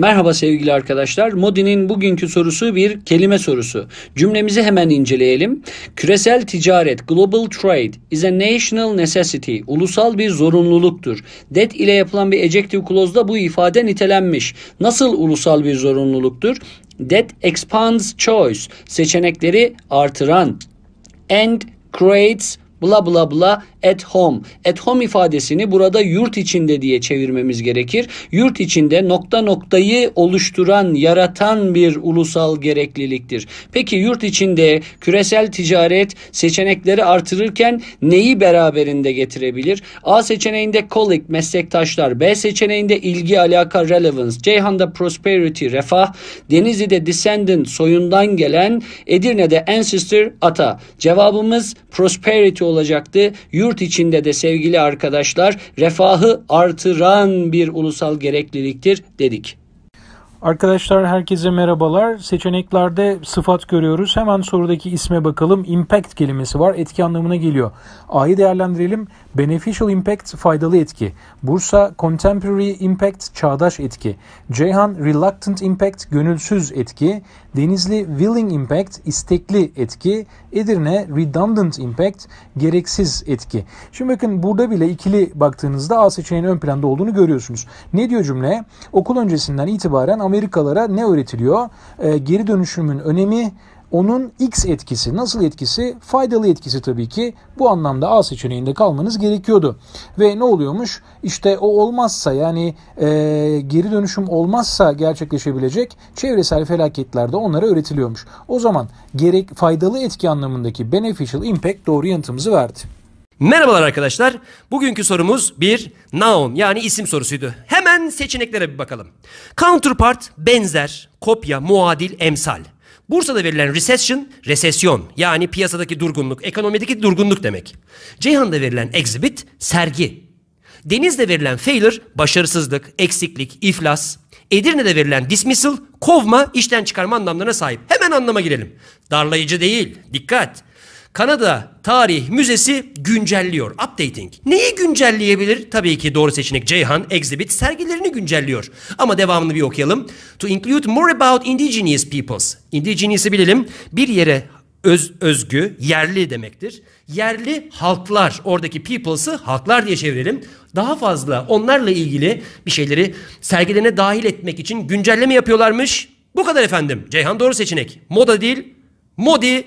Merhaba sevgili arkadaşlar. Modi'nin bugünkü sorusu bir kelime sorusu. Cümlemizi hemen inceleyelim. Küresel ticaret, global trade is a national necessity, ulusal bir zorunluluktur. That ile yapılan bir adjective clause'da bu ifade nitelenmiş. Nasıl ulusal bir zorunluluktur? That expands choice, seçenekleri artıran. And creates bla bla bla at home. At home ifadesini burada yurt içinde diye çevirmemiz gerekir. Yurt içinde nokta noktayı oluşturan, yaratan bir ulusal gerekliliktir. Peki yurt içinde küresel ticaret seçenekleri artırırken neyi beraberinde getirebilir? A seçeneğinde colleague, meslektaşlar. B seçeneğinde ilgi, alaka, relevance. Ceyhan'da prosperity, refah. Denizli'de descendant, soyundan gelen. Edirne'de ancestor, ata. Cevabımız prosperity olacaktı. Yurt içinde de sevgili arkadaşlar refahı artıran bir ulusal gerekliliktir dedik. Arkadaşlar herkese merhabalar. Seçeneklerde sıfat görüyoruz. Hemen sorudaki isme bakalım. Impact kelimesi var. Etki anlamına geliyor. A'yı değerlendirelim. Beneficial Impact faydalı etki. Bursa Contemporary Impact çağdaş etki. Ceyhan Reluctant Impact gönülsüz etki. Denizli Willing Impact istekli etki. Edirne Redundant Impact gereksiz etki. Şimdi bakın burada bile ikili baktığınızda A seçeneğinin ön planda olduğunu görüyorsunuz. Ne diyor cümle? Okul öncesinden itibaren Amerikalara ne öğretiliyor? E, geri dönüşümün önemi, onun X etkisi nasıl etkisi? Faydalı etkisi tabii ki. Bu anlamda A seçeneğinde kalmanız gerekiyordu. Ve ne oluyormuş? İşte o olmazsa yani e, geri dönüşüm olmazsa gerçekleşebilecek çevresel felaketlerde onlara öğretiliyormuş. O zaman gerek faydalı etki anlamındaki beneficial impact doğru yanıtımızı verdi. Merhabalar arkadaşlar. Bugünkü sorumuz bir noun yani isim sorusuydu. Hemen seçeneklere bir bakalım. Counterpart, benzer, kopya, muadil, emsal. Bursa'da verilen recession, resesyon yani piyasadaki durgunluk, ekonomideki durgunluk demek. Ceyhan'da verilen exhibit, sergi. Deniz'de verilen failure, başarısızlık, eksiklik, iflas. Edirne'de verilen dismissal, kovma, işten çıkarma anlamlarına sahip. Hemen anlama girelim. Darlayıcı değil, dikkat. Kanada Tarih Müzesi güncelliyor. Updating. Neyi güncelleyebilir? Tabii ki doğru seçenek Ceyhan Exhibit sergilerini güncelliyor. Ama devamını bir okuyalım. To include more about indigenous peoples. Indigenous'ı bilelim. Bir yere öz, özgü, yerli demektir. Yerli halklar, oradaki peoples'ı halklar diye çevirelim. Daha fazla onlarla ilgili bir şeyleri sergilerine dahil etmek için güncelleme yapıyorlarmış. Bu kadar efendim. Ceyhan doğru seçenek. Moda değil, Modi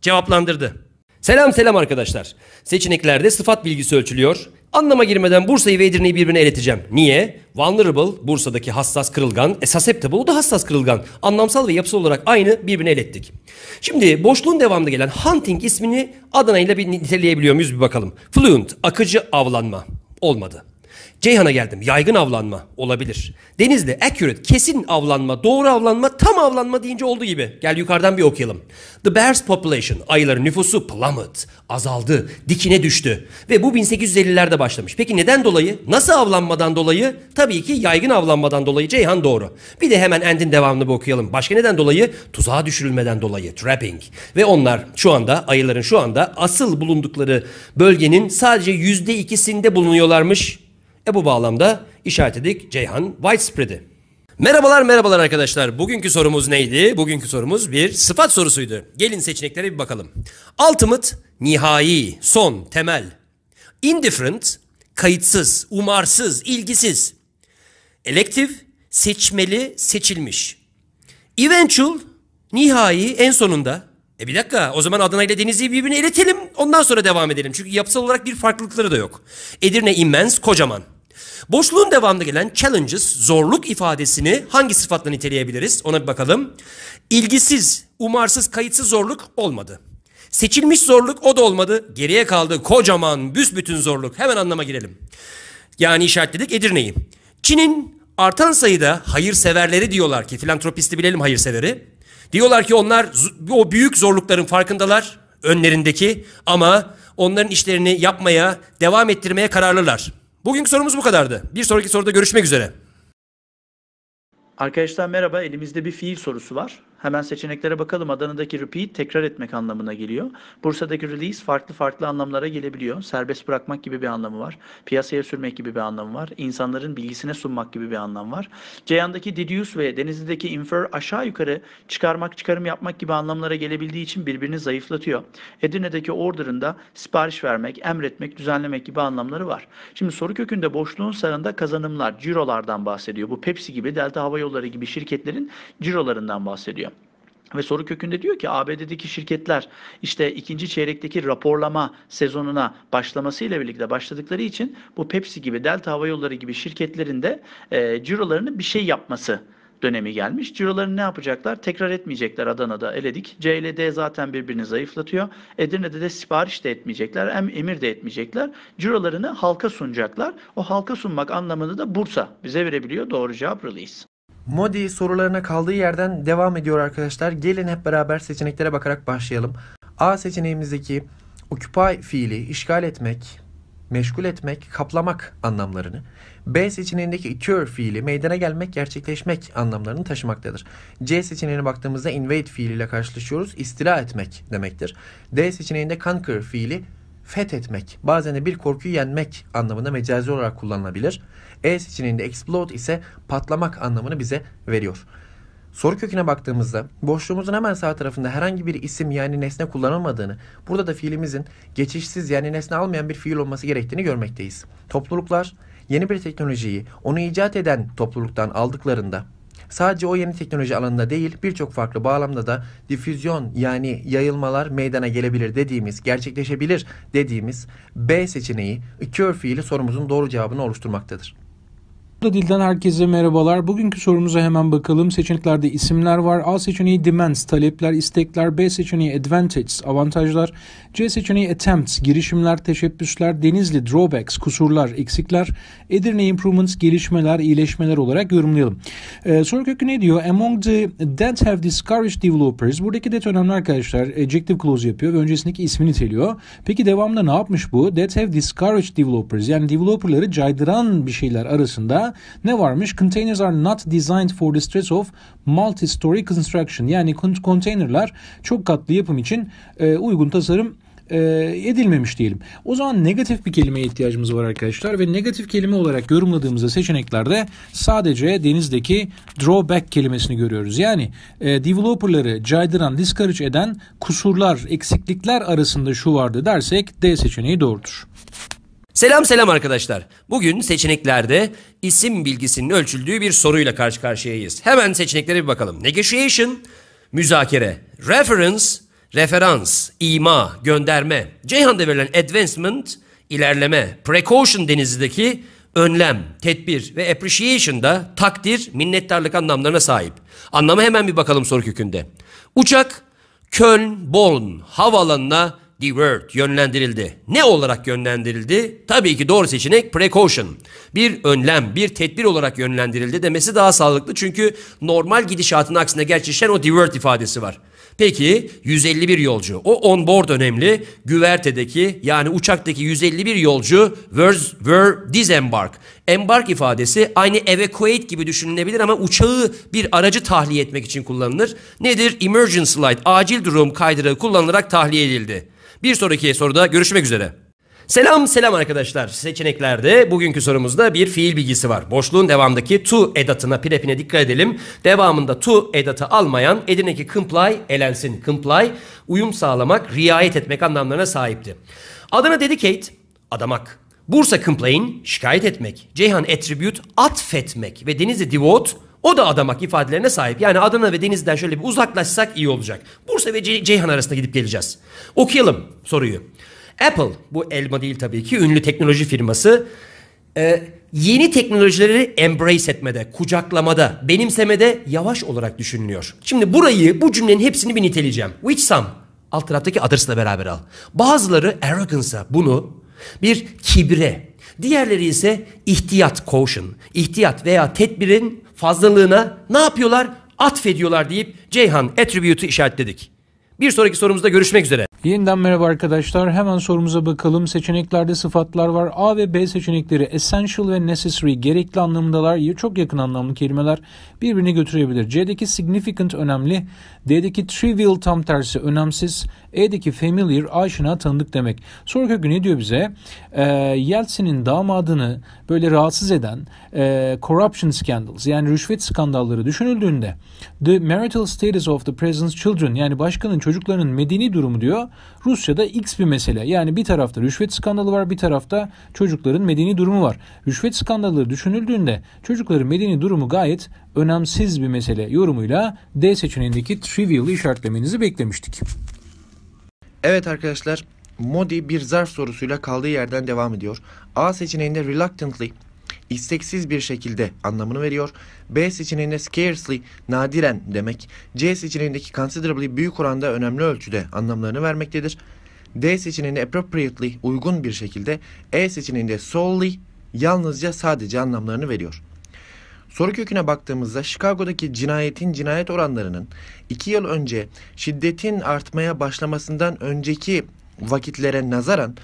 cevaplandırdı. Selam selam arkadaşlar. Seçeneklerde sıfat bilgisi ölçülüyor. Anlama girmeden Bursa'yı ve Edirne'yi birbirine eriteceğim. Niye? Vulnerable, Bursa'daki hassas kırılgan, e, susceptible da hassas kırılgan. Anlamsal ve yapısal olarak aynı birbirine elettik. Şimdi boşluğun devamında gelen hunting ismini Adana ile bir niteleyebiliyor muyuz bir bakalım. Fluent, akıcı avlanma. Olmadı. Ceyhan'a geldim. Yaygın avlanma olabilir. Denizli accurate, kesin avlanma, doğru avlanma, tam avlanma deyince olduğu gibi. Gel yukarıdan bir okuyalım. The bear's population, ayıların nüfusu plummet, azaldı, dikine düştü. Ve bu 1850'lerde başlamış. Peki neden dolayı? Nasıl avlanmadan dolayı? Tabii ki yaygın avlanmadan dolayı Ceyhan doğru. Bir de hemen endin devamını bir okuyalım. Başka neden dolayı? Tuzağa düşürülmeden dolayı, trapping. Ve onlar şu anda, ayıların şu anda asıl bulundukları bölgenin sadece %2'sinde bulunuyorlarmış e bu bağlamda işaretledik Ceyhan Widespread'i. Merhabalar merhabalar arkadaşlar. Bugünkü sorumuz neydi? Bugünkü sorumuz bir sıfat sorusuydu. Gelin seçeneklere bir bakalım. Ultimate, nihai, son, temel. Indifferent, kayıtsız, umarsız, ilgisiz. Elective, seçmeli, seçilmiş. Eventual, nihai, en sonunda. E bir dakika o zaman Adana ile Denizli'yi birbirine iletelim ondan sonra devam edelim. Çünkü yapısal olarak bir farklılıkları da yok. Edirne immens, kocaman. Boşluğun devamında gelen challenges, zorluk ifadesini hangi sıfatla niteleyebiliriz? Ona bir bakalım. İlgisiz, umarsız, kayıtsız zorluk olmadı. Seçilmiş zorluk o da olmadı. Geriye kaldı kocaman, büsbütün zorluk. Hemen anlama girelim. Yani işaretledik Edirne'yi. Çin'in artan sayıda hayırseverleri diyorlar ki, filantropisti bilelim hayırseveri. Diyorlar ki onlar o büyük zorlukların farkındalar önlerindeki ama onların işlerini yapmaya, devam ettirmeye kararlılar. Bugünkü sorumuz bu kadardı. Bir sonraki soruda görüşmek üzere. Arkadaşlar merhaba. Elimizde bir fiil sorusu var. Hemen seçeneklere bakalım. Adana'daki repeat tekrar etmek anlamına geliyor. Bursa'daki release farklı farklı anlamlara gelebiliyor. Serbest bırakmak gibi bir anlamı var. Piyasaya sürmek gibi bir anlamı var. İnsanların bilgisine sunmak gibi bir anlam var. Ceyhan'daki deduce ve Denizli'deki infer aşağı yukarı çıkarmak, çıkarım yapmak gibi anlamlara gelebildiği için birbirini zayıflatıyor. Edirne'deki order'ında sipariş vermek, emretmek, düzenlemek gibi anlamları var. Şimdi soru kökünde boşluğun sağında kazanımlar, cirolardan bahsediyor. Bu Pepsi gibi, Delta Hava Yolları gibi şirketlerin cirolarından bahsediyor. Ve soru kökünde diyor ki ABD'deki şirketler işte ikinci çeyrekteki raporlama sezonuna başlamasıyla birlikte başladıkları için bu Pepsi gibi Delta Hava Yolları gibi şirketlerin de e, cirolarını bir şey yapması dönemi gelmiş. Cirolarını ne yapacaklar? Tekrar etmeyecekler Adana'da eledik. C ile D zaten birbirini zayıflatıyor. Edirne'de de sipariş de etmeyecekler. Hem emir de etmeyecekler. Cirolarını halka sunacaklar. O halka sunmak anlamında da Bursa bize verebiliyor. Doğru cevap release. Modi sorularına kaldığı yerden devam ediyor arkadaşlar. Gelin hep beraber seçeneklere bakarak başlayalım. A seçeneğimizdeki occupy fiili işgal etmek, meşgul etmek, kaplamak anlamlarını, B seçeneğindeki occur fiili meydana gelmek, gerçekleşmek anlamlarını taşımaktadır. C seçeneğine baktığımızda invade fiiliyle karşılaşıyoruz. İstila etmek demektir. D seçeneğinde conquer fiili fethetmek, bazen de bir korkuyu yenmek anlamında mecazi olarak kullanılabilir. E seçeneğinde explode ise patlamak anlamını bize veriyor. Soru köküne baktığımızda boşluğumuzun hemen sağ tarafında herhangi bir isim yani nesne kullanılmadığını, burada da fiilimizin geçişsiz yani nesne almayan bir fiil olması gerektiğini görmekteyiz. Topluluklar yeni bir teknolojiyi onu icat eden topluluktan aldıklarında Sadece o yeni teknoloji alanında değil birçok farklı bağlamda da difüzyon yani yayılmalar meydana gelebilir dediğimiz, gerçekleşebilir dediğimiz B seçeneği iki örf ile sorumuzun doğru cevabını oluşturmaktadır. Da Dilden herkese merhabalar. Bugünkü sorumuza hemen bakalım. Seçeneklerde isimler var. A seçeneği demands, talepler, istekler. B seçeneği advantages, avantajlar. C seçeneği attempts, girişimler, teşebbüsler. Denizli, drawbacks, kusurlar, eksikler. Edirne improvements, gelişmeler, iyileşmeler olarak yorumlayalım. Ee, soru kökü ne diyor? Among the that have discouraged developers. Buradaki that önemli arkadaşlar. Adjective clause yapıyor ve öncesindeki ismi niteliyor. Peki devamında ne yapmış bu? That have discouraged developers. Yani developerları caydıran bir şeyler arasında ne varmış? Containers are not designed for the stress of multi-story construction. Yani konteynerler çok katlı yapım için e, uygun tasarım e, edilmemiş diyelim. O zaman negatif bir kelimeye ihtiyacımız var arkadaşlar ve negatif kelime olarak yorumladığımızda seçeneklerde sadece denizdeki drawback kelimesini görüyoruz. Yani e, developerları caydıran, discourage eden kusurlar, eksiklikler arasında şu vardı dersek D seçeneği doğrudur. Selam selam arkadaşlar. Bugün seçeneklerde isim bilgisinin ölçüldüğü bir soruyla karşı karşıyayız. Hemen seçeneklere bir bakalım. Negotiation, müzakere. Reference, referans, ima, gönderme. Ceyhan'da verilen advancement, ilerleme. Precaution denizdeki önlem, tedbir ve appreciation da takdir, minnettarlık anlamlarına sahip. Anlamı hemen bir bakalım soru kökünde. Uçak, Köln, Bonn havaalanına Divert yönlendirildi. Ne olarak yönlendirildi? Tabii ki doğru seçenek precaution. Bir önlem, bir tedbir olarak yönlendirildi demesi daha sağlıklı. Çünkü normal gidişatın aksine gerçekleşen o divert ifadesi var. Peki 151 yolcu. O on board önemli. Güvertedeki yani uçaktaki 151 yolcu vers were disembark. Embark ifadesi aynı evacuate gibi düşünülebilir ama uçağı bir aracı tahliye etmek için kullanılır. Nedir? Emergency light acil durum kaydırağı kullanılarak tahliye edildi. Bir sonraki soruda görüşmek üzere. Selam selam arkadaşlar. Seçeneklerde bugünkü sorumuzda bir fiil bilgisi var. Boşluğun devamındaki to edatına pirepine dikkat edelim. Devamında to edatı almayan edineki comply elensin. Comply uyum sağlamak, riayet etmek anlamlarına sahipti. Adana dedicate adamak. Bursa complain şikayet etmek. Ceyhan attribute atfetmek ve Denizli devote o da adamak ifadelerine sahip. Yani Adana ve Deniz'den şöyle bir uzaklaşsak iyi olacak. Bursa ve Ceyhan arasında gidip geleceğiz. Okuyalım soruyu. Apple, bu elma değil tabii ki, ünlü teknoloji firması. Ee, yeni teknolojileri embrace etmede, kucaklamada, benimsemede yavaş olarak düşünülüyor. Şimdi burayı, bu cümlenin hepsini bir niteleyeceğim. Which some, alt taraftaki others'la beraber al. Bazıları arrogance'a bunu bir kibre, diğerleri ise ihtiyat, caution, ihtiyat veya tedbirin fazlalığına ne yapıyorlar? Atfediyorlar deyip Ceyhan attribute'u işaretledik. Bir sonraki sorumuzda görüşmek üzere. Yeniden merhaba arkadaşlar. Hemen sorumuza bakalım. Seçeneklerde sıfatlar var. A ve B seçenekleri essential ve necessary gerekli anlamındalar. Çok yakın anlamlı kelimeler birbirini götürebilir. C'deki significant önemli. D'deki trivial tam tersi önemsiz. E'deki familiar aşina tanıdık demek. Soru kökü ne diyor bize? E, Yeltsin'in damadını böyle rahatsız eden e, corruption scandals yani rüşvet skandalları düşünüldüğünde the marital status of the president's children yani başkanın çocuklarının medeni durumu diyor Rusya'da X bir mesele. Yani bir tarafta rüşvet skandalı var bir tarafta çocukların medeni durumu var. Rüşvet skandalları düşünüldüğünde çocukların medeni durumu gayet önemsiz bir mesele yorumuyla D seçeneğindeki trivial işaretlemenizi beklemiştik. Evet arkadaşlar Modi bir zarf sorusuyla kaldığı yerden devam ediyor. A seçeneğinde reluctantly isteksiz bir şekilde anlamını veriyor. B seçeneğinde scarcely nadiren demek. C seçeneğindeki considerably büyük oranda önemli ölçüde anlamlarını vermektedir. D seçeneğinde appropriately uygun bir şekilde. E seçeneğinde solely yalnızca sadece anlamlarını veriyor. Soru köküne baktığımızda Chicago'daki cinayetin cinayet oranlarının 2 yıl önce şiddetin artmaya başlamasından önceki vakitlere nazaran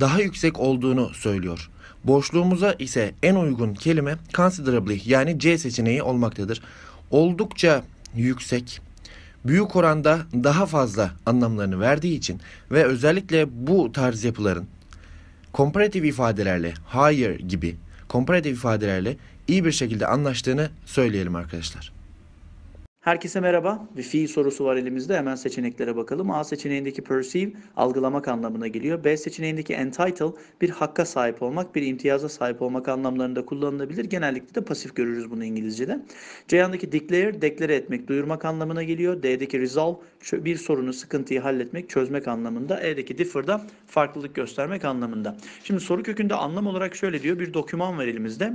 daha yüksek olduğunu söylüyor. Boşluğumuza ise en uygun kelime considerably yani C seçeneği olmaktadır. Oldukça yüksek, büyük oranda daha fazla anlamlarını verdiği için ve özellikle bu tarz yapıların komparatif ifadelerle higher gibi komparatif ifadelerle iyi bir şekilde anlaştığını söyleyelim arkadaşlar. Herkese merhaba. Bir fiil sorusu var elimizde. Hemen seçeneklere bakalım. A seçeneğindeki perceive algılamak anlamına geliyor. B seçeneğindeki entitle bir hakka sahip olmak, bir imtiyaza sahip olmak anlamlarında kullanılabilir. Genellikle de pasif görürüz bunu İngilizce'de. C'deki declare, deklare etmek, duyurmak anlamına geliyor. D'deki resolve, bir sorunu, sıkıntıyı halletmek, çözmek anlamında. E'deki differ differ'da farklılık göstermek anlamında. Şimdi soru kökünde anlam olarak şöyle diyor. Bir doküman var elimizde.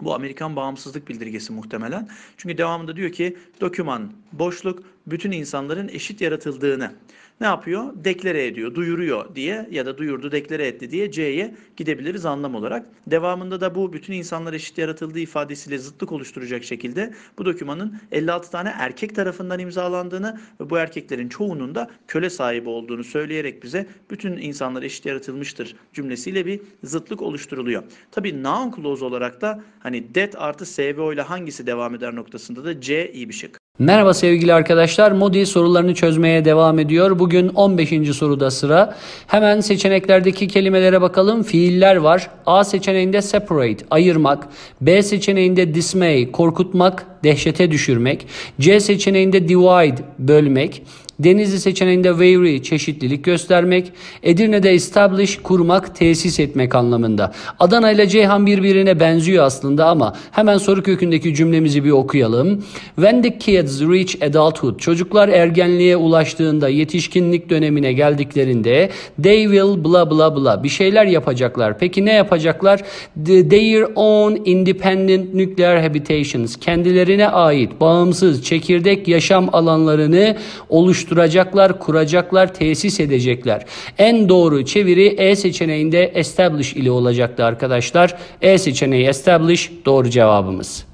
Bu Amerikan bağımsızlık bildirgesi muhtemelen. Çünkü devamında diyor ki doküman boşluk bütün insanların eşit yaratıldığını ne yapıyor? Deklere ediyor, duyuruyor diye ya da duyurdu, deklere etti diye C'ye gidebiliriz anlam olarak. Devamında da bu bütün insanlar eşit yaratıldığı ifadesiyle zıtlık oluşturacak şekilde bu dokümanın 56 tane erkek tarafından imzalandığını ve bu erkeklerin çoğunun da köle sahibi olduğunu söyleyerek bize bütün insanlar eşit yaratılmıştır cümlesiyle bir zıtlık oluşturuluyor. Tabi noun clause olarak da hani det artı SVO ile hangisi devam eder noktasında da C iyi bir şık. Merhaba sevgili arkadaşlar. Modi sorularını çözmeye devam ediyor. Bugün 15. soruda sıra. Hemen seçeneklerdeki kelimelere bakalım. Fiiller var. A seçeneğinde separate, ayırmak. B seçeneğinde dismay, korkutmak, dehşete düşürmek. C seçeneğinde divide, bölmek. Denizli seçeneğinde vary çeşitlilik göstermek, Edirne'de establish kurmak, tesis etmek anlamında. Adana ile Ceyhan birbirine benziyor aslında ama hemen soru kökündeki cümlemizi bir okuyalım. When the kids reach adulthood, çocuklar ergenliğe ulaştığında, yetişkinlik dönemine geldiklerinde they will bla bla bla bir şeyler yapacaklar. Peki ne yapacaklar? Their own independent nuclear habitations, kendilerine ait bağımsız çekirdek yaşam alanlarını oluşturacaklar oluşturacaklar, kuracaklar, tesis edecekler. En doğru çeviri E seçeneğinde establish ile olacaktı arkadaşlar. E seçeneği establish doğru cevabımız.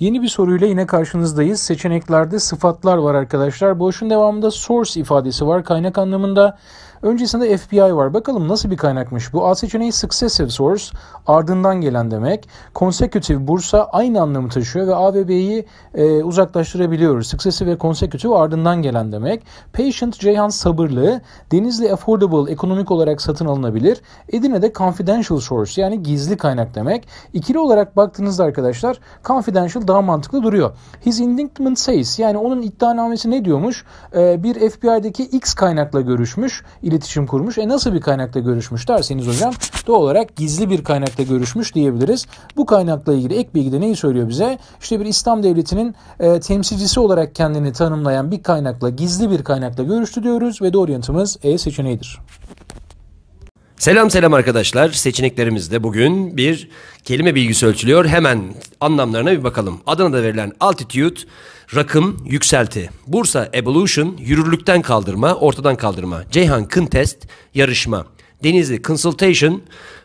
Yeni bir soruyla yine karşınızdayız. Seçeneklerde sıfatlar var arkadaşlar. Boşun devamında source ifadesi var. Kaynak anlamında Öncesinde FBI var. Bakalım nasıl bir kaynakmış bu? A seçeneği successive source ardından gelen demek. Consecutive bursa aynı anlamı taşıyor ve A ve B'yi e, uzaklaştırabiliyoruz. Successive ve consecutive ardından gelen demek. Patient Ceyhan sabırlı. Denizli affordable ekonomik olarak satın alınabilir. Edirne'de confidential source yani gizli kaynak demek. İkili olarak baktığınızda arkadaşlar confidential daha mantıklı duruyor. His indictment says yani onun iddianamesi ne diyormuş? E, bir FBI'deki X kaynakla görüşmüş. İl iletişim kurmuş. E nasıl bir kaynakta görüşmüş derseniz hocam doğal olarak gizli bir kaynakta görüşmüş diyebiliriz. Bu kaynakla ilgili ek bilgi de neyi söylüyor bize? İşte bir İslam devletinin e, temsilcisi olarak kendini tanımlayan bir kaynakla gizli bir kaynakla görüştü diyoruz ve doğru yanıtımız E seçeneğidir. Selam selam arkadaşlar. Seçeneklerimizde bugün bir kelime bilgisi ölçülüyor. Hemen anlamlarına bir bakalım. Adana'da verilen altitude Rakım yükselti. Bursa Evolution yürürlükten kaldırma, ortadan kaldırma. Ceyhan Kıntest yarışma. Denizli Consultation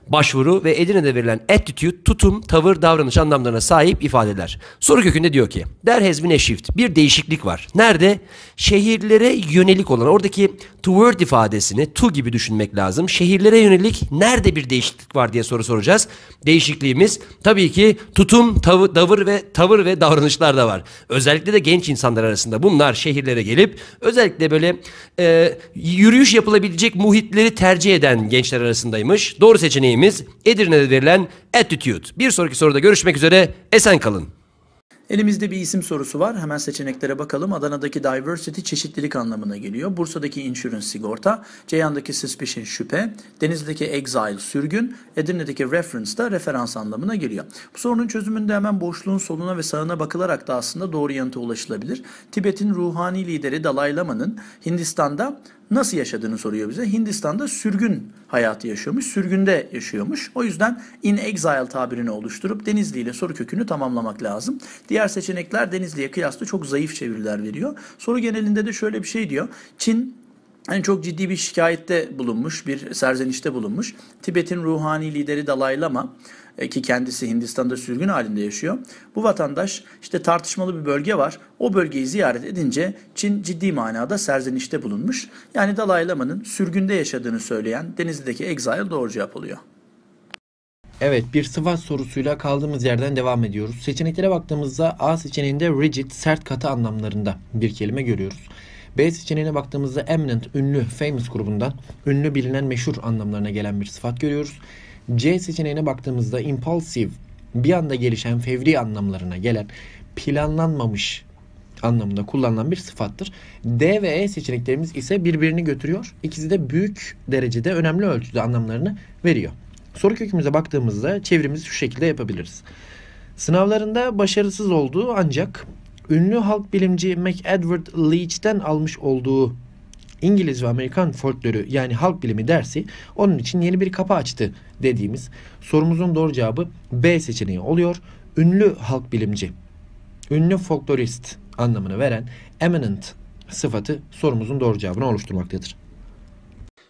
başvuru ve Edirne'de verilen attitude, tutum, tavır, davranış anlamlarına sahip ifadeler. Soru kökünde diyor ki, der has been a shift. Bir değişiklik var. Nerede? Şehirlere yönelik olan, oradaki toward ifadesini to gibi düşünmek lazım. Şehirlere yönelik nerede bir değişiklik var diye soru soracağız. Değişikliğimiz tabii ki tutum, tav tavır ve tavır ve davranışlar da var. Özellikle de genç insanlar arasında bunlar şehirlere gelip özellikle böyle e, yürüyüş yapılabilecek muhitleri tercih eden gençler arasındaymış. Doğru seçeneğimiz Edirne'de verilen attitude. Bir sonraki soruda görüşmek üzere. Esen kalın. Elimizde bir isim sorusu var. Hemen seçeneklere bakalım. Adana'daki diversity çeşitlilik anlamına geliyor. Bursa'daki insurance sigorta, Ceyhan'daki suspicion şüphe, Denizli'deki exile sürgün, Edirne'deki reference da referans anlamına geliyor. Bu sorunun çözümünde hemen boşluğun soluna ve sağına bakılarak da aslında doğru yanıta ulaşılabilir. Tibet'in ruhani lideri Dalai Lama'nın Hindistan'da nasıl yaşadığını soruyor bize. Hindistan'da sürgün hayatı yaşıyormuş, sürgünde yaşıyormuş. O yüzden in exile tabirini oluşturup Denizli ile soru kökünü tamamlamak lazım. Diğer seçenekler Denizli'ye kıyasla çok zayıf çeviriler veriyor. Soru genelinde de şöyle bir şey diyor. Çin yani çok ciddi bir şikayette bulunmuş, bir serzenişte bulunmuş. Tibet'in ruhani lideri Dalai Lama e, ki kendisi Hindistan'da sürgün halinde yaşıyor. Bu vatandaş işte tartışmalı bir bölge var. O bölgeyi ziyaret edince Çin ciddi manada serzenişte bulunmuş. Yani Dalai Lama'nın sürgünde yaşadığını söyleyen Denizli'deki exile doğru cevap oluyor. Evet bir sıfat sorusuyla kaldığımız yerden devam ediyoruz. Seçeneklere baktığımızda A seçeneğinde rigid, sert katı anlamlarında bir kelime görüyoruz. B seçeneğine baktığımızda eminent, ünlü, famous grubundan ünlü, bilinen, meşhur anlamlarına gelen bir sıfat görüyoruz. C seçeneğine baktığımızda impulsive bir anda gelişen fevri anlamlarına gelen planlanmamış anlamında kullanılan bir sıfattır. D ve E seçeneklerimiz ise birbirini götürüyor. İkisi de büyük derecede önemli ölçüde anlamlarını veriyor. Soru kökümüze baktığımızda çevrimizi şu şekilde yapabiliriz. Sınavlarında başarısız olduğu ancak ünlü halk bilimci McEdward Leach'ten almış olduğu İngiliz ve Amerikan folkloru yani halk bilimi dersi onun için yeni bir kapı açtı dediğimiz sorumuzun doğru cevabı B seçeneği oluyor. Ünlü halk bilimci, ünlü folklorist anlamını veren eminent sıfatı sorumuzun doğru cevabını oluşturmaktadır.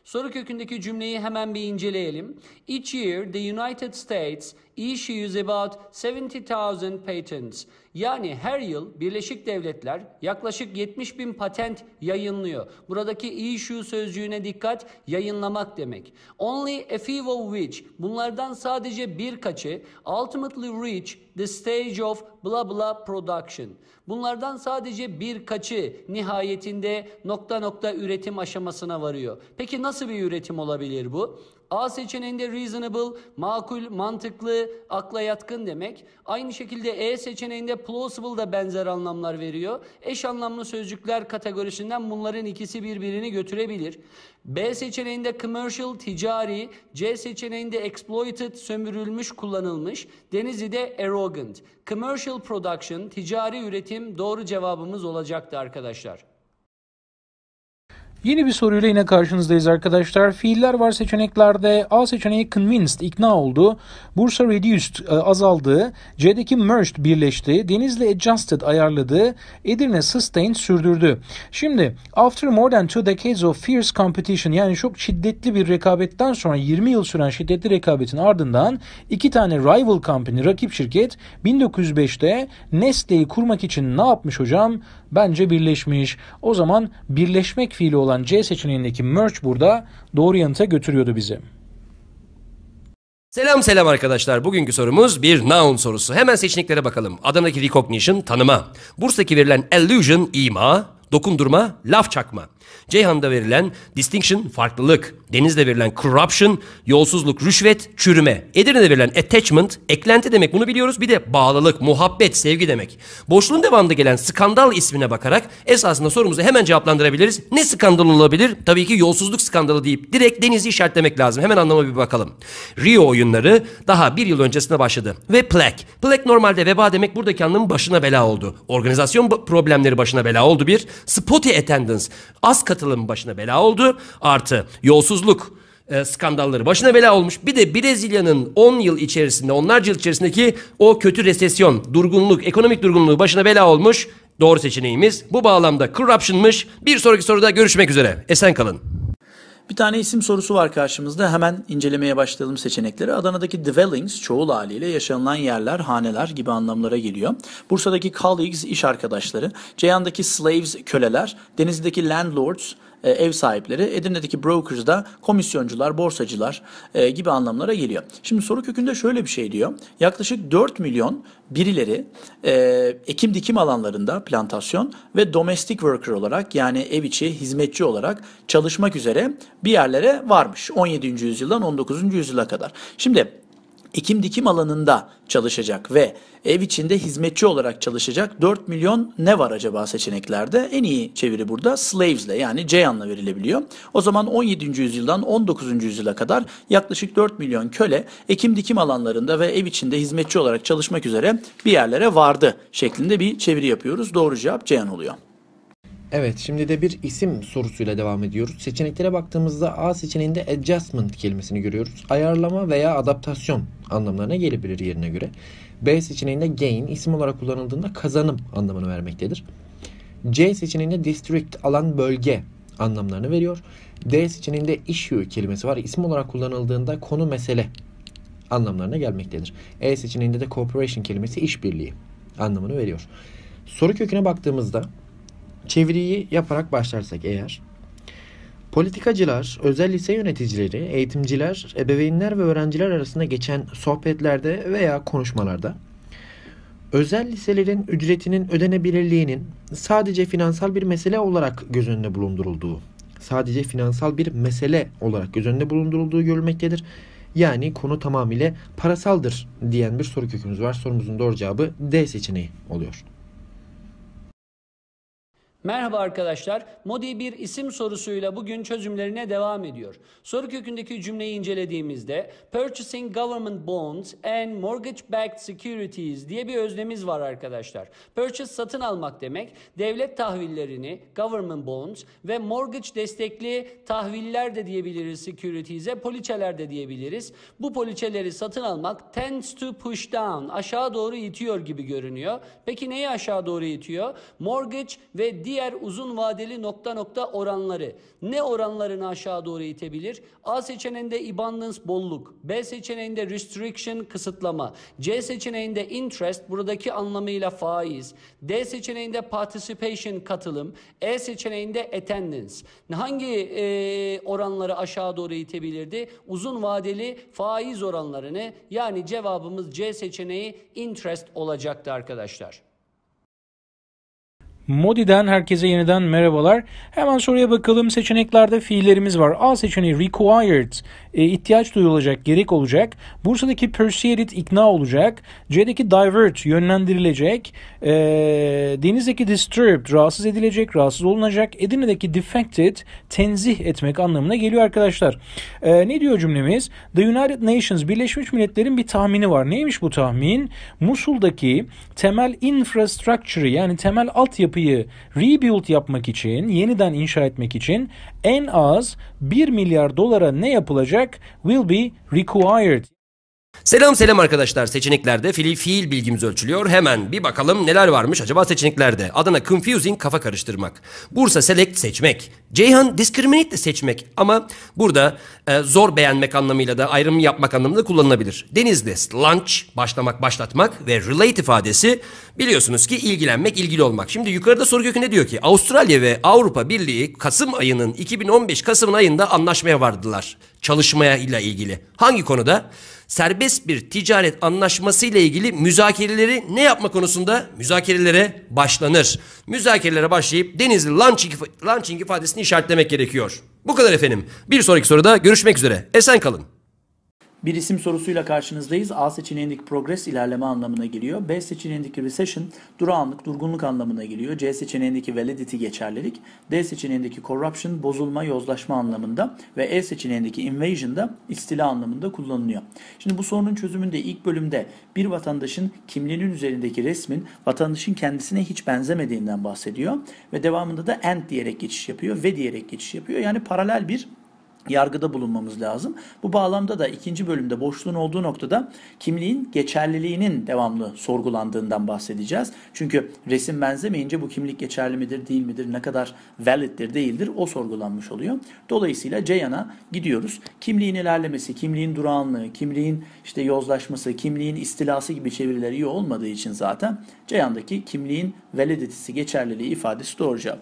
Soru kökündeki cümleyi hemen bir inceleyelim. Each year the United States issues about 70,000 patents. Yani her yıl Birleşik Devletler yaklaşık 70 bin patent yayınlıyor. Buradaki issue sözcüğüne dikkat yayınlamak demek. Only a few of which bunlardan sadece birkaçı ultimately reach the stage of blah blah production. Bunlardan sadece birkaçı nihayetinde nokta nokta üretim aşamasına varıyor. Peki nasıl bir üretim olabilir bu? A seçeneğinde reasonable, makul, mantıklı, akla yatkın demek. Aynı şekilde E seçeneğinde plausible da benzer anlamlar veriyor. Eş anlamlı sözcükler kategorisinden bunların ikisi birbirini götürebilir. B seçeneğinde commercial, ticari, C seçeneğinde exploited, sömürülmüş, kullanılmış. Denizli'de arrogant. Commercial production, ticari üretim doğru cevabımız olacaktı arkadaşlar. Yeni bir soruyla yine karşınızdayız arkadaşlar. Fiiller var seçeneklerde. A seçeneği convinced, ikna oldu. Bursa reduced, e, azaldı. C'deki merged, birleşti. Denizli adjusted, ayarladı. Edirne sustained, sürdürdü. Şimdi after more than two decades of fierce competition yani çok şiddetli bir rekabetten sonra 20 yıl süren şiddetli rekabetin ardından iki tane rival company, rakip şirket 1905'te Nestle'yi kurmak için ne yapmış hocam? bence birleşmiş. O zaman birleşmek fiili olan C seçeneğindeki merge burada doğru yanıta götürüyordu bizi. Selam selam arkadaşlar. Bugünkü sorumuz bir noun sorusu. Hemen seçeneklere bakalım. Adana'daki recognition tanıma. Bursa'daki verilen allusion ima dokundurma, laf çakma. Ceyhan'da verilen distinction farklılık, Deniz'de verilen corruption, yolsuzluk, rüşvet, çürüme. Edirne'de verilen attachment, eklenti demek bunu biliyoruz. Bir de bağlılık, muhabbet, sevgi demek. Boşluğun devamında gelen skandal ismine bakarak esasında sorumuzu hemen cevaplandırabiliriz. Ne skandal olabilir? Tabii ki yolsuzluk skandalı deyip direkt Deniz'i işaretlemek lazım. Hemen anlama bir bakalım. Rio oyunları daha bir yıl öncesinde başladı. Ve plague. Plague normalde veba demek buradaki anlamın başına bela oldu. Organizasyon problemleri başına bela oldu bir. Spotty attendance az katılım başına bela oldu. Artı yolsuzluk e, skandalları başına bela olmuş. Bir de Brezilya'nın 10 yıl içerisinde, onlarca yıl içerisindeki o kötü resesyon, durgunluk, ekonomik durgunluğu başına bela olmuş. Doğru seçeneğimiz bu bağlamda corruption'mış. Bir sonraki soruda görüşmek üzere. Esen kalın. Bir tane isim sorusu var karşımızda. Hemen incelemeye başlayalım seçenekleri. Adana'daki dwellings çoğul haliyle yaşanılan yerler, haneler gibi anlamlara geliyor. Bursa'daki colleagues iş arkadaşları, Ceyhan'daki slaves köleler, Denizli'deki landlords e, ev sahipleri Edirne'deki brokers da komisyoncular, borsacılar e, gibi anlamlara geliyor. Şimdi soru kökünde şöyle bir şey diyor. Yaklaşık 4 milyon birileri e, ekim dikim alanlarında plantasyon ve domestic worker olarak yani ev içi hizmetçi olarak çalışmak üzere bir yerlere varmış. 17. yüzyıldan 19. yüzyıla kadar. Şimdi ekim dikim alanında çalışacak ve ev içinde hizmetçi olarak çalışacak 4 milyon ne var acaba seçeneklerde? En iyi çeviri burada slaves'le yani ceyanla verilebiliyor. O zaman 17. yüzyıldan 19. yüzyıla kadar yaklaşık 4 milyon köle ekim dikim alanlarında ve ev içinde hizmetçi olarak çalışmak üzere bir yerlere vardı şeklinde bir çeviri yapıyoruz. Doğru cevap ceyan oluyor. Evet şimdi de bir isim sorusuyla devam ediyoruz. Seçeneklere baktığımızda A seçeneğinde adjustment kelimesini görüyoruz. Ayarlama veya adaptasyon anlamlarına gelebilir yerine göre. B seçeneğinde gain isim olarak kullanıldığında kazanım anlamını vermektedir. C seçeneğinde district alan bölge anlamlarını veriyor. D seçeneğinde issue kelimesi var. İsim olarak kullanıldığında konu mesele anlamlarına gelmektedir. E seçeneğinde de cooperation kelimesi işbirliği anlamını veriyor. Soru köküne baktığımızda Çeviriyi yaparak başlarsak eğer. Politikacılar, özel lise yöneticileri, eğitimciler, ebeveynler ve öğrenciler arasında geçen sohbetlerde veya konuşmalarda özel liselerin ücretinin ödenebilirliğinin sadece finansal bir mesele olarak göz önünde bulundurulduğu, sadece finansal bir mesele olarak göz önünde bulundurulduğu görülmektedir. Yani konu tamamıyla parasaldır diyen bir soru kökümüz var. Sorumuzun doğru cevabı D seçeneği oluyor. Merhaba arkadaşlar. Modi bir isim sorusuyla bugün çözümlerine devam ediyor. Soru kökündeki cümleyi incelediğimizde Purchasing Government Bonds and Mortgage-Backed Securities diye bir öznemiz var arkadaşlar. Purchase satın almak demek. Devlet tahvillerini Government Bonds ve Mortgage destekli tahviller de diyebiliriz securities'e, poliçeler de diyebiliriz. Bu poliçeleri satın almak tends to push down, aşağı doğru itiyor gibi görünüyor. Peki neyi aşağı doğru itiyor? Mortgage ve diğer uzun vadeli nokta nokta oranları. Ne oranlarını aşağı doğru itebilir? A seçeneğinde abundance bolluk, B seçeneğinde restriction kısıtlama, C seçeneğinde interest buradaki anlamıyla faiz, D seçeneğinde participation katılım, E seçeneğinde attendance. Hangi e, oranları aşağı doğru itebilirdi? Uzun vadeli faiz oranlarını yani cevabımız C seçeneği interest olacaktı arkadaşlar. Modi'den herkese yeniden merhabalar. Hemen soruya bakalım. Seçeneklerde fiillerimiz var. A seçeneği required, e, ihtiyaç duyulacak, gerek olacak. Bursa'daki persuaded, ikna olacak. C'deki divert, yönlendirilecek. E, Deniz'deki disturbed, rahatsız edilecek, rahatsız olunacak. Edirne'deki defected, tenzih etmek anlamına geliyor arkadaşlar. E, ne diyor cümlemiz? The United Nations, Birleşmiş Milletler'in bir tahmini var. Neymiş bu tahmin? Musul'daki temel infrastructure yani temel altyapı yapıyı rebuild yapmak için, yeniden inşa etmek için en az 1 milyar dolara ne yapılacak will be required. Selam selam arkadaşlar. Seçeneklerde fiil, fiil bilgimiz ölçülüyor. Hemen bir bakalım neler varmış acaba seçeneklerde. Adana confusing kafa karıştırmak. Bursa select seçmek. Ceyhan discriminate de seçmek ama burada e, zor beğenmek anlamıyla da ayrım yapmak anlamında kullanılabilir. Denizli launch başlamak başlatmak ve relate ifadesi biliyorsunuz ki ilgilenmek ilgili olmak. Şimdi yukarıda soru kökünde diyor ki Avustralya ve Avrupa Birliği Kasım ayının 2015 Kasım ayında anlaşmaya vardılar çalışmaya ile ilgili. Hangi konuda? Serbest bir ticaret anlaşması ile ilgili müzakereleri ne yapma konusunda? Müzakerelere başlanır. Müzakerelere başlayıp Denizli launching, launching ifadesini işaretlemek gerekiyor. Bu kadar efendim. Bir sonraki soruda görüşmek üzere. Esen kalın. Bir isim sorusuyla karşınızdayız. A seçeneğindeki progress ilerleme anlamına geliyor. B seçeneğindeki recession durağanlık, durgunluk anlamına geliyor. C seçeneğindeki validity geçerlilik. D seçeneğindeki corruption bozulma, yozlaşma anlamında ve E seçeneğindeki invasion da istila anlamında kullanılıyor. Şimdi bu sorunun çözümünde ilk bölümde bir vatandaşın kimliğinin üzerindeki resmin vatandaşın kendisine hiç benzemediğinden bahsediyor ve devamında da and diyerek geçiş yapıyor ve diyerek geçiş yapıyor. Yani paralel bir yargıda bulunmamız lazım. Bu bağlamda da ikinci bölümde boşluğun olduğu noktada kimliğin geçerliliğinin devamlı sorgulandığından bahsedeceğiz. Çünkü resim benzemeyince bu kimlik geçerli midir, değil midir, ne kadar validdir, değildir o sorgulanmış oluyor. Dolayısıyla Ceyhan'a gidiyoruz. Kimliğin ilerlemesi, kimliğin durağanlığı, kimliğin işte yozlaşması, kimliğin istilası gibi çevirileri iyi olmadığı için zaten Ceyhan'daki kimliğin validitesi, geçerliliği ifadesi doğru cevap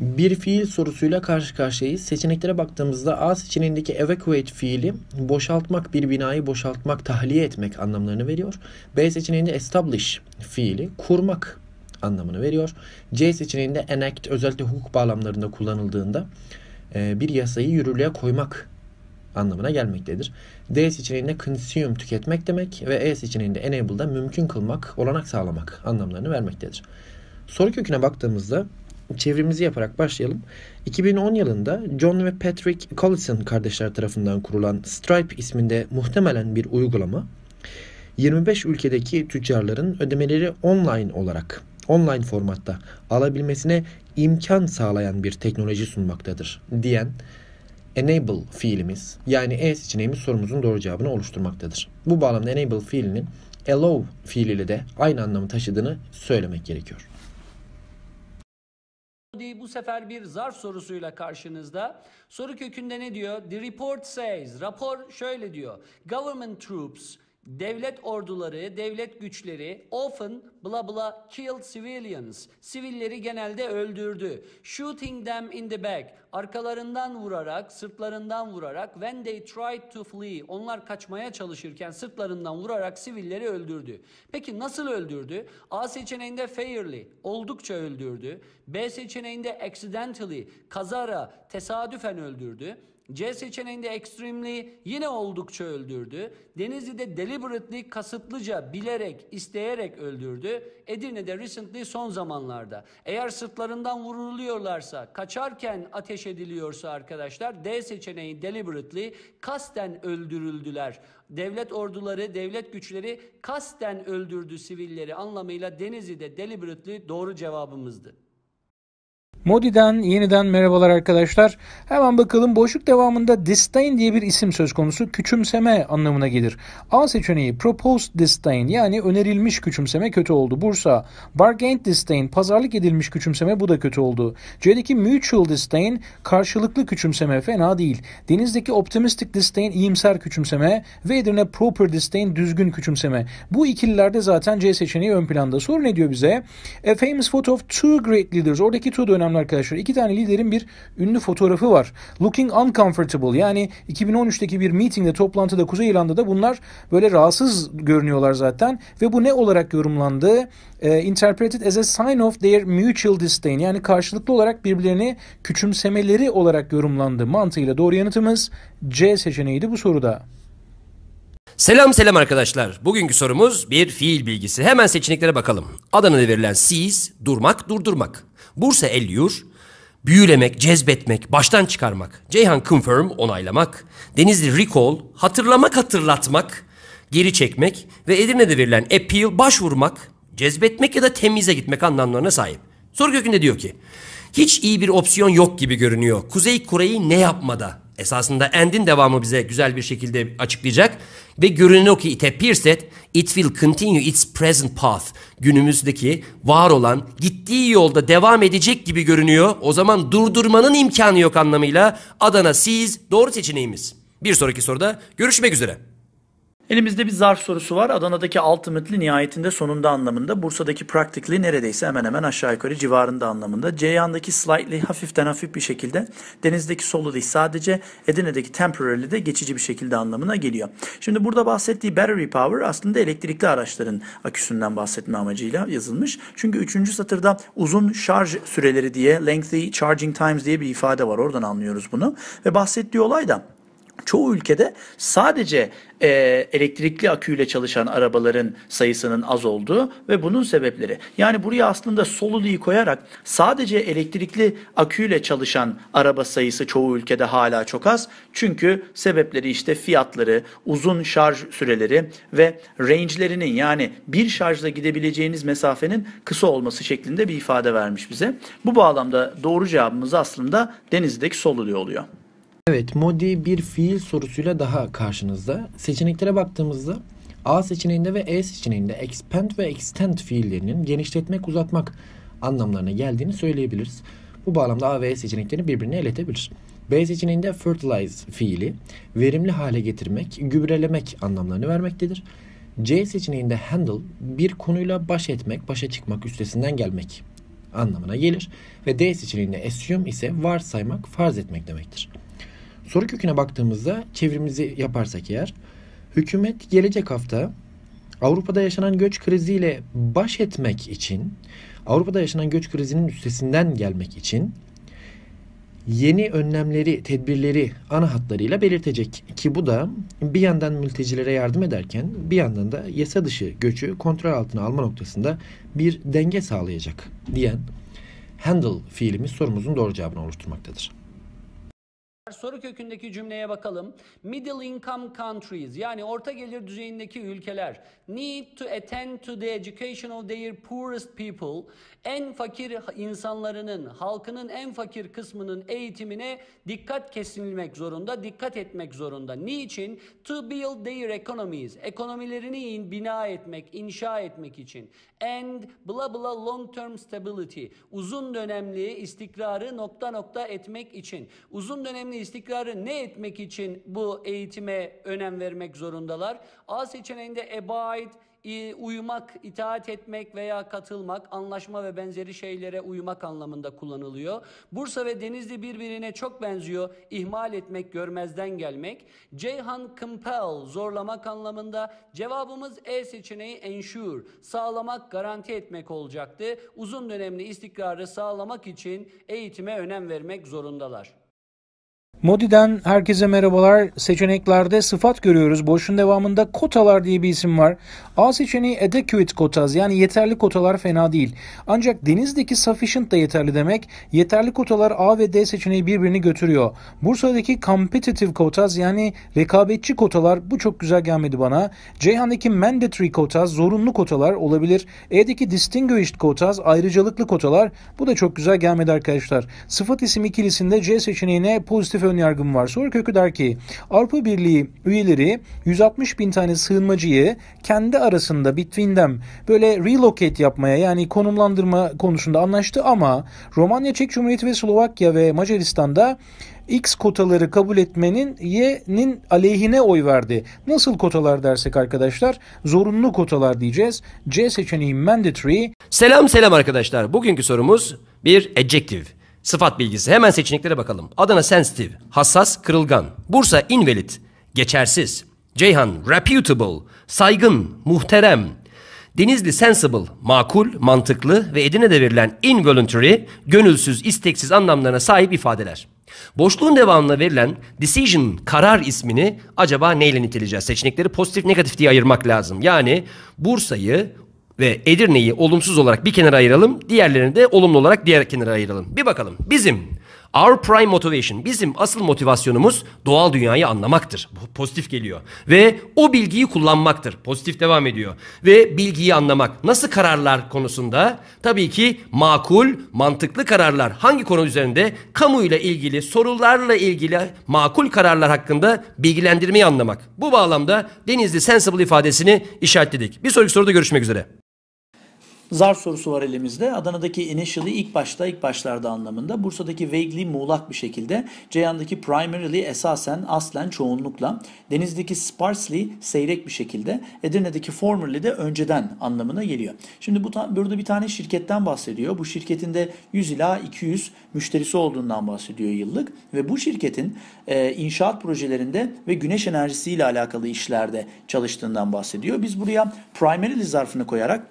bir fiil sorusuyla karşı karşıyayız. Seçeneklere baktığımızda A seçeneğindeki evacuate fiili boşaltmak, bir binayı boşaltmak, tahliye etmek anlamlarını veriyor. B seçeneğinde establish fiili kurmak anlamını veriyor. C seçeneğinde enact özellikle hukuk bağlamlarında kullanıldığında e, bir yasayı yürürlüğe koymak anlamına gelmektedir. D seçeneğinde consume tüketmek demek ve E seçeneğinde enable'da mümkün kılmak, olanak sağlamak anlamlarını vermektedir. Soru köküne baktığımızda çevrimizi yaparak başlayalım. 2010 yılında John ve Patrick Collison kardeşler tarafından kurulan Stripe isminde muhtemelen bir uygulama 25 ülkedeki tüccarların ödemeleri online olarak online formatta alabilmesine imkan sağlayan bir teknoloji sunmaktadır diyen enable fiilimiz yani e seçeneğimiz sorumuzun doğru cevabını oluşturmaktadır. Bu bağlamda enable fiilinin allow fiiliyle de aynı anlamı taşıdığını söylemek gerekiyor. Bu sefer bir zarf sorusuyla karşınızda. Soru kökünde ne diyor? The report says, rapor şöyle diyor. Government troops devlet orduları, devlet güçleri often bla bla killed civilians, sivilleri genelde öldürdü. Shooting them in the back, arkalarından vurarak, sırtlarından vurarak when they tried to flee, onlar kaçmaya çalışırken sırtlarından vurarak sivilleri öldürdü. Peki nasıl öldürdü? A seçeneğinde fairly, oldukça öldürdü. B seçeneğinde accidentally, kazara, tesadüfen öldürdü. C seçeneğinde extremely yine oldukça öldürdü. Denizli'de deliberately kasıtlıca bilerek, isteyerek öldürdü. Edirne'de recently son zamanlarda. Eğer sırtlarından vuruluyorlarsa, kaçarken ateş ediliyorsa arkadaşlar D seçeneği deliberately kasten öldürüldüler. Devlet orduları, devlet güçleri kasten öldürdü sivilleri anlamıyla Denizli'de deliberately doğru cevabımızdı. Modi'den yeniden merhabalar arkadaşlar. Hemen bakalım boşluk devamında disdain diye bir isim söz konusu. Küçümseme anlamına gelir. A seçeneği proposed disdain yani önerilmiş küçümseme kötü oldu. Bursa bargained disdain pazarlık edilmiş küçümseme bu da kötü oldu. C'deki mutual disdain karşılıklı küçümseme fena değil. Deniz'deki optimistic disdain iyimser küçümseme ve Edirne proper disdain düzgün küçümseme. Bu ikililerde zaten C seçeneği ön planda. Soru ne diyor bize? A famous photo of two great leaders. Oradaki two dönem önemli arkadaşlar. İki tane liderin bir ünlü fotoğrafı var. Looking uncomfortable yani 2013'teki bir meetingde toplantıda Kuzey İrlanda'da bunlar böyle rahatsız görünüyorlar zaten ve bu ne olarak yorumlandı? Ee, interpreted as a sign of their mutual disdain yani karşılıklı olarak birbirlerini küçümsemeleri olarak yorumlandı. Mantığıyla doğru yanıtımız C seçeneğiydi bu soruda. Selam selam arkadaşlar. Bugünkü sorumuz bir fiil bilgisi. Hemen seçeneklere bakalım. Adana'da verilen seize, durmak, durdurmak. Bursa Elyur, büyülemek, cezbetmek, baştan çıkarmak, Ceyhan Confirm onaylamak, Denizli Recall, hatırlamak hatırlatmak, geri çekmek ve Edirne'de verilen appeal başvurmak, cezbetmek ya da temize gitmek anlamlarına sahip. Soru kökünde diyor ki, hiç iyi bir opsiyon yok gibi görünüyor. Kuzey Kore'yi ne yapmada? esasında end'in devamı bize güzel bir şekilde açıklayacak. Ve görünüyor ki it appears that it will continue its present path. Günümüzdeki var olan gittiği yolda devam edecek gibi görünüyor. O zaman durdurmanın imkanı yok anlamıyla Adana siz doğru seçeneğimiz. Bir sonraki soruda görüşmek üzere. Elimizde bir zarf sorusu var. Adana'daki ultimately nihayetinde sonunda anlamında. Bursa'daki practically neredeyse hemen hemen aşağı yukarı civarında anlamında. Ceyhan'daki slightly hafiften hafif bir şekilde. Deniz'deki solidly sadece. Edirne'deki temporarily de geçici bir şekilde anlamına geliyor. Şimdi burada bahsettiği battery power aslında elektrikli araçların aküsünden bahsetme amacıyla yazılmış. Çünkü üçüncü satırda uzun şarj süreleri diye lengthy charging times diye bir ifade var. Oradan anlıyoruz bunu. Ve bahsettiği olay da çoğu ülkede sadece e, elektrikli aküyle çalışan arabaların sayısının az olduğu ve bunun sebepleri. Yani buraya aslında soluluğu koyarak sadece elektrikli aküyle çalışan araba sayısı çoğu ülkede hala çok az. Çünkü sebepleri işte fiyatları, uzun şarj süreleri ve range'lerinin yani bir şarjla gidebileceğiniz mesafenin kısa olması şeklinde bir ifade vermiş bize. Bu bağlamda doğru cevabımız aslında denizdeki soluluğu oluyor. Evet, modi bir fiil sorusuyla daha karşınızda. Seçeneklere baktığımızda A seçeneğinde ve E seçeneğinde expand ve extend fiillerinin genişletmek, uzatmak anlamlarına geldiğini söyleyebiliriz. Bu bağlamda A ve E seçeneklerini birbirine eletebilir. B seçeneğinde fertilize fiili verimli hale getirmek, gübrelemek anlamlarını vermektedir. C seçeneğinde handle bir konuyla baş etmek, başa çıkmak, üstesinden gelmek anlamına gelir ve D seçeneğinde assume ise varsaymak, farz etmek demektir. Soru köküne baktığımızda çevrimizi yaparsak eğer hükümet gelecek hafta Avrupa'da yaşanan göç kriziyle baş etmek için Avrupa'da yaşanan göç krizinin üstesinden gelmek için yeni önlemleri, tedbirleri ana hatlarıyla belirtecek ki bu da bir yandan mültecilere yardım ederken bir yandan da yasa dışı göçü kontrol altına alma noktasında bir denge sağlayacak diyen handle fiilimiz sorumuzun doğru cevabını oluşturmaktadır. Soru kökündeki cümleye bakalım. Middle income countries yani orta gelir düzeyindeki ülkeler need to attend to the education of their poorest people. En fakir insanlarının, halkının en fakir kısmının eğitimine dikkat kesilmek zorunda, dikkat etmek zorunda. Niçin? To build their economies. Ekonomilerini in, bina etmek, inşa etmek için. And bla bla long term stability. Uzun dönemli istikrarı nokta nokta etmek için. Uzun dönemli ve istikrarı ne etmek için bu eğitime önem vermek zorundalar? A seçeneğinde ebaid, e, uyumak, itaat etmek veya katılmak, anlaşma ve benzeri şeylere uyumak anlamında kullanılıyor. Bursa ve Denizli birbirine çok benziyor. İhmal etmek, görmezden gelmek. Ceyhan compel, zorlamak anlamında. Cevabımız E seçeneği ensure, sağlamak, garanti etmek olacaktı. Uzun dönemli istikrarı sağlamak için eğitime önem vermek zorundalar. Modi'den herkese merhabalar. Seçeneklerde sıfat görüyoruz. Boşun devamında kotalar diye bir isim var. A seçeneği adequate kotas yani yeterli kotalar fena değil. Ancak denizdeki sufficient da yeterli demek. Yeterli kotalar A ve D seçeneği birbirini götürüyor. Bursa'daki competitive kotas yani rekabetçi kotalar bu çok güzel gelmedi bana. Ceyhan'daki mandatory kotas zorunlu kotalar olabilir. E'deki distinguished kotas ayrıcalıklı kotalar bu da çok güzel gelmedi arkadaşlar. Sıfat isim ikilisinde C seçeneğine pozitif Yargım var. Sonra Kökü der ki Avrupa Birliği üyeleri 160 bin tane sığınmacıyı kendi arasında between them böyle relocate yapmaya yani konumlandırma konusunda anlaştı ama Romanya, Çek Cumhuriyeti ve Slovakya ve Macaristan'da X kotaları kabul etmenin Y'nin aleyhine oy verdi. Nasıl kotalar dersek arkadaşlar? Zorunlu kotalar diyeceğiz. C seçeneği mandatory. Selam selam arkadaşlar. Bugünkü sorumuz bir adjective Sıfat bilgisi. Hemen seçeneklere bakalım. Adana sensitive, hassas, kırılgan. Bursa invalid, geçersiz. Ceyhan reputable, saygın, muhterem. Denizli sensible, makul, mantıklı ve Edirne'de verilen involuntary, gönülsüz, isteksiz anlamlarına sahip ifadeler. Boşluğun devamına verilen decision, karar ismini acaba neyle niteleyeceğiz? Seçenekleri pozitif negatif diye ayırmak lazım. Yani Bursa'yı ve Edirne'yi olumsuz olarak bir kenara ayıralım. Diğerlerini de olumlu olarak diğer kenara ayıralım. Bir bakalım. Bizim Our prime motivation, bizim asıl motivasyonumuz doğal dünyayı anlamaktır. Bu pozitif geliyor. Ve o bilgiyi kullanmaktır. Pozitif devam ediyor. Ve bilgiyi anlamak. Nasıl kararlar konusunda? Tabii ki makul, mantıklı kararlar. Hangi konu üzerinde? Kamuyla ilgili, sorularla ilgili makul kararlar hakkında bilgilendirmeyi anlamak. Bu bağlamda Denizli Sensible ifadesini işaretledik. Bir sonraki soruda görüşmek üzere. Zarf sorusu var elimizde. Adana'daki initially ilk başta, ilk başlarda anlamında. Bursa'daki vaguely muğlak bir şekilde. Ceyhan'daki primarily esasen, aslen, çoğunlukla. Deniz'deki sparsely seyrek bir şekilde. Edirne'deki formerly de önceden anlamına geliyor. Şimdi bu burada bir tane şirketten bahsediyor. Bu şirketin de 100 ila 200 müşterisi olduğundan bahsediyor yıllık. Ve bu şirketin e, inşaat projelerinde ve güneş enerjisiyle alakalı işlerde çalıştığından bahsediyor. Biz buraya primarily zarfını koyarak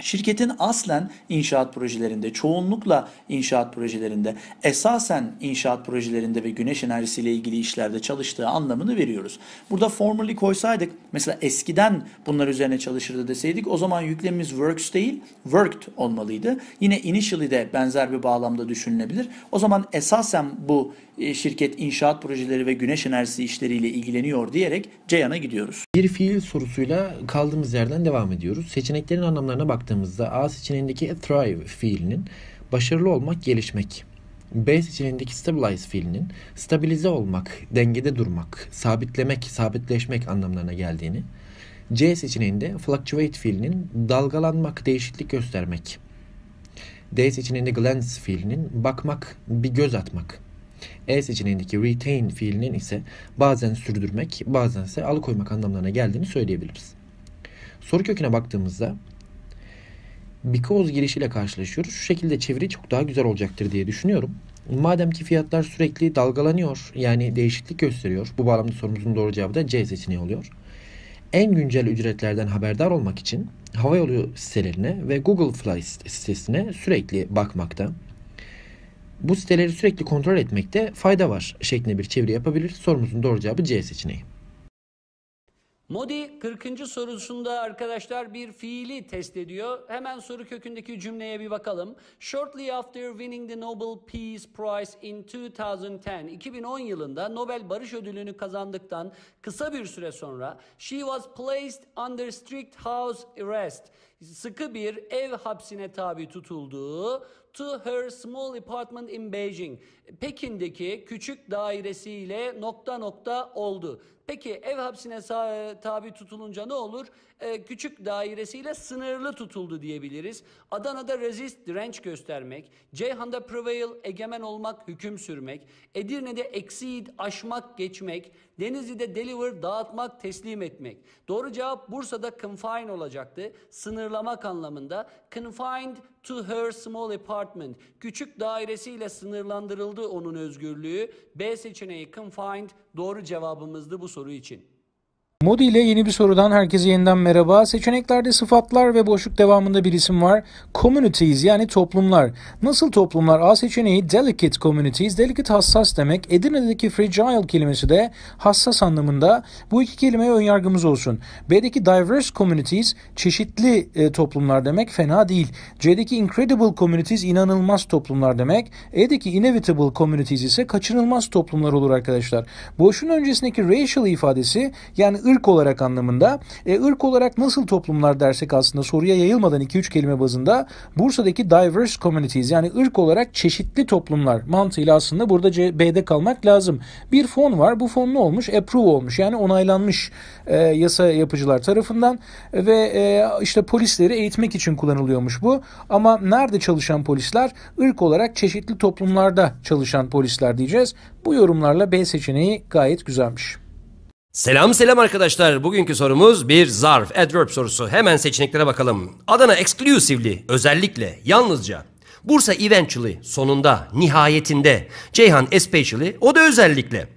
Şirketin aslen inşaat projelerinde, çoğunlukla inşaat projelerinde, esasen inşaat projelerinde ve güneş enerjisiyle ilgili işlerde çalıştığı anlamını veriyoruz. Burada formally koysaydık, mesela eskiden bunlar üzerine çalışırdı deseydik o zaman yüklemimiz works değil, worked olmalıydı. Yine initially de benzer bir bağlamda düşünülebilir. O zaman esasen bu e, şirket inşaat projeleri ve güneş enerjisi işleriyle ilgileniyor diyerek Ceyhan'a gidiyoruz. Bir fiil sorusuyla kaldığımız yerden devam ediyoruz. Seçeneklerin anlamlarına bak baktığımızda A seçeneğindeki thrive fiilinin başarılı olmak, gelişmek. B seçeneğindeki stabilize fiilinin stabilize olmak, dengede durmak, sabitlemek, sabitleşmek anlamlarına geldiğini. C seçeneğinde fluctuate fiilinin dalgalanmak, değişiklik göstermek. D seçeneğinde glance fiilinin bakmak, bir göz atmak. E seçeneğindeki retain fiilinin ise bazen sürdürmek, bazense alıkoymak anlamlarına geldiğini söyleyebiliriz. Soru köküne baktığımızda because girişiyle karşılaşıyoruz. Şu şekilde çeviri çok daha güzel olacaktır diye düşünüyorum. Madem ki fiyatlar sürekli dalgalanıyor yani değişiklik gösteriyor. Bu bağlamda sorumuzun doğru cevabı da C seçeneği oluyor. En güncel ücretlerden haberdar olmak için havayolu sitelerine ve Google Fly sitesine sürekli bakmakta. Bu siteleri sürekli kontrol etmekte fayda var şeklinde bir çeviri yapabilir. Sorumuzun doğru cevabı C seçeneği. Modi 40. sorusunda arkadaşlar bir fiili test ediyor. Hemen soru kökündeki cümleye bir bakalım. Shortly after winning the Nobel Peace Prize in 2010, 2010 yılında Nobel Barış Ödülünü kazandıktan kısa bir süre sonra she was placed under strict house arrest. Sıkı bir ev hapsine tabi tutulduğu to her small apartment in Beijing. Pekin'deki küçük dairesiyle nokta nokta oldu. Peki ev hapsine tabi tutulunca ne olur? Ee, küçük dairesiyle sınırlı tutuldu diyebiliriz. Adana'da resist, direnç göstermek, Ceyhan'da prevail, egemen olmak, hüküm sürmek, Edirne'de exceed, aşmak, geçmek, Denizli'de deliver, dağıtmak, teslim etmek. Doğru cevap Bursa'da confine olacaktı. Sınırlamak anlamında. Confined, to her small apartment. Küçük dairesiyle sınırlandırıldı onun özgürlüğü. B seçeneği confined doğru cevabımızdı bu soru için. Mod ile yeni bir sorudan herkese yeniden merhaba. Seçeneklerde sıfatlar ve boşluk devamında bir isim var. Communities yani toplumlar. Nasıl toplumlar? A seçeneği delicate communities. Delicate hassas demek. Edirne'deki fragile kelimesi de hassas anlamında. Bu iki kelimeye önyargımız olsun. B'deki diverse communities çeşitli e, toplumlar demek. Fena değil. C'deki incredible communities inanılmaz toplumlar demek. E'deki inevitable communities ise kaçınılmaz toplumlar olur arkadaşlar. Boşun öncesindeki racial ifadesi yani ırk olarak anlamında. E, ırk olarak nasıl toplumlar dersek aslında soruya yayılmadan 2-3 kelime bazında Bursa'daki diverse communities yani ırk olarak çeşitli toplumlar mantığıyla aslında burada C, B'de kalmak lazım. Bir fon var. Bu fon ne olmuş? Approve olmuş. Yani onaylanmış e, yasa yapıcılar tarafından ve e, işte polisleri eğitmek için kullanılıyormuş bu. Ama nerede çalışan polisler? ırk olarak çeşitli toplumlarda çalışan polisler diyeceğiz. Bu yorumlarla B seçeneği gayet güzelmiş. Selam selam arkadaşlar. Bugünkü sorumuz bir zarf, adverb sorusu. Hemen seçeneklere bakalım. Adana exclusively, özellikle, yalnızca. Bursa eventually, sonunda, nihayetinde. Ceyhan especially, o da özellikle.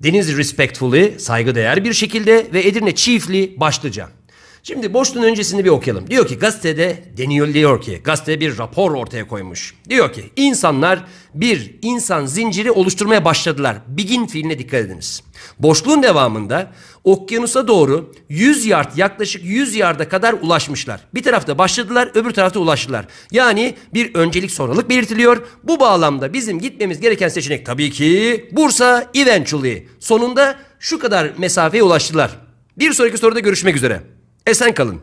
Deniz respectfully, saygıdeğer bir şekilde ve Edirne chiefly, başlıca. Şimdi boşluğun öncesini bir okuyalım. Diyor ki gazetede deniyor diyor ki gazete bir rapor ortaya koymuş. Diyor ki insanlar bir insan zinciri oluşturmaya başladılar. Begin fiiline dikkat ediniz. Boşluğun devamında okyanusa doğru 100 yard yaklaşık 100 yarda kadar ulaşmışlar. Bir tarafta başladılar öbür tarafta ulaştılar. Yani bir öncelik sonralık belirtiliyor. Bu bağlamda bizim gitmemiz gereken seçenek tabii ki Bursa eventually. Sonunda şu kadar mesafeye ulaştılar. Bir sonraki soruda görüşmek üzere. Esen kalın.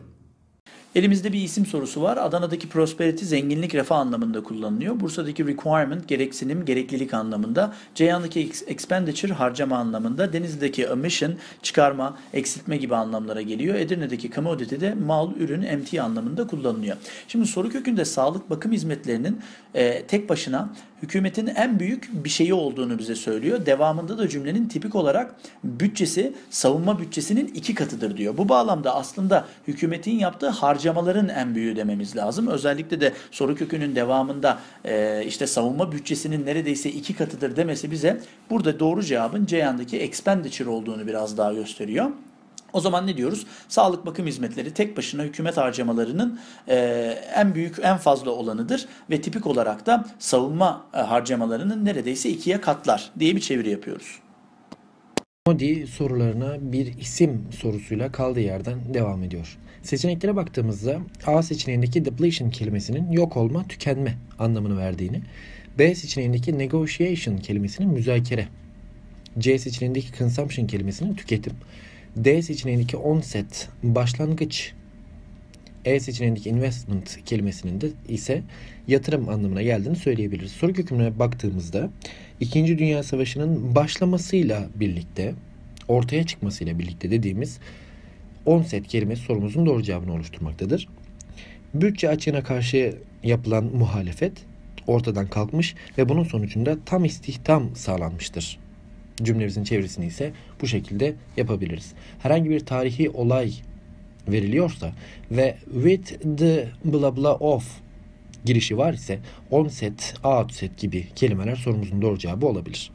Elimizde bir isim sorusu var. Adana'daki prosperity zenginlik refah anlamında kullanılıyor. Bursa'daki requirement gereksinim, gereklilik anlamında. Ceyhan'daki expenditure harcama anlamında. Denizli'deki emission çıkarma, eksiltme gibi anlamlara geliyor. Edirne'deki commodity de mal, ürün, emtia anlamında kullanılıyor. Şimdi soru kökünde sağlık bakım hizmetlerinin e, tek başına hükümetin en büyük bir şeyi olduğunu bize söylüyor. Devamında da cümlenin tipik olarak bütçesi savunma bütçesinin iki katıdır diyor. Bu bağlamda aslında hükümetin yaptığı harcamaların en büyüğü dememiz lazım. Özellikle de soru kökünün devamında e, işte savunma bütçesinin neredeyse iki katıdır demesi bize burada doğru cevabın C yandaki expenditure olduğunu biraz daha gösteriyor. O zaman ne diyoruz? Sağlık bakım hizmetleri tek başına hükümet harcamalarının e, en büyük, en fazla olanıdır ve tipik olarak da savunma e, harcamalarının neredeyse ikiye katlar diye bir çeviri yapıyoruz. Modi sorularına bir isim sorusuyla kaldığı yerden devam ediyor. Seçeneklere baktığımızda A seçeneğindeki depletion kelimesinin yok olma, tükenme anlamını verdiğini, B seçeneğindeki negotiation kelimesinin müzakere, C seçeneğindeki consumption kelimesinin tüketim, D seçeneğindeki onset başlangıç E seçeneğindeki investment kelimesinin de ise yatırım anlamına geldiğini söyleyebiliriz. Soru kökümüne baktığımızda 2. Dünya Savaşı'nın başlamasıyla birlikte ortaya çıkmasıyla birlikte dediğimiz onset kelimesi sorumuzun doğru cevabını oluşturmaktadır. Bütçe açığına karşı yapılan muhalefet ortadan kalkmış ve bunun sonucunda tam istihdam sağlanmıştır. Cümlemizin çevirisini ise bu şekilde yapabiliriz. Herhangi bir tarihi olay veriliyorsa ve with the bla bla of girişi var ise on set, out set gibi kelimeler sorumuzun doğru cevabı olabilir.